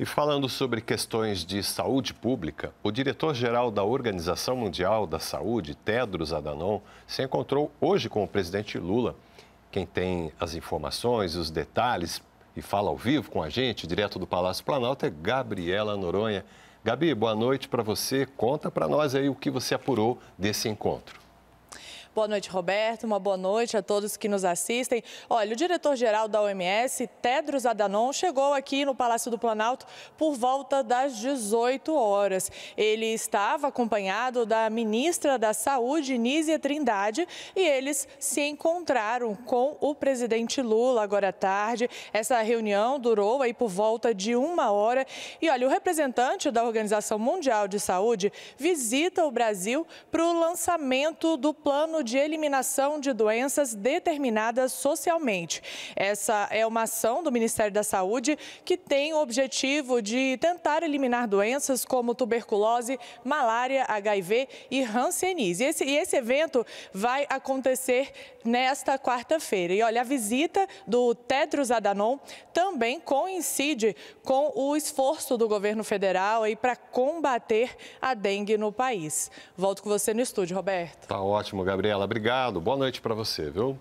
E falando sobre questões de saúde pública, o diretor-geral da Organização Mundial da Saúde, Tedros Adhanom, se encontrou hoje com o presidente Lula. Quem tem as informações, os detalhes e fala ao vivo com a gente, direto do Palácio Planalto, é Gabriela Noronha. Gabi, boa noite para você. Conta para nós aí o que você apurou desse encontro. Boa noite, Roberto. Uma boa noite a todos que nos assistem. Olha, o diretor-geral da OMS, Tedros Adhanom, chegou aqui no Palácio do Planalto por volta das 18 horas. Ele estava acompanhado da ministra da Saúde, Nízia Trindade, e eles se encontraram com o presidente Lula agora à tarde. Essa reunião durou aí por volta de uma hora. E olha, o representante da Organização Mundial de Saúde visita o Brasil para o lançamento do plano de de eliminação de doenças determinadas socialmente. Essa é uma ação do Ministério da Saúde que tem o objetivo de tentar eliminar doenças como tuberculose, malária, HIV e hanseníase. E esse, e esse evento vai acontecer nesta quarta-feira. E olha, a visita do Tedros Adanon também coincide com o esforço do governo federal aí para combater a dengue no país. Volto com você no estúdio, Roberto. Tá ótimo, Gabriel. Marcela, obrigado. Boa noite para você, viu?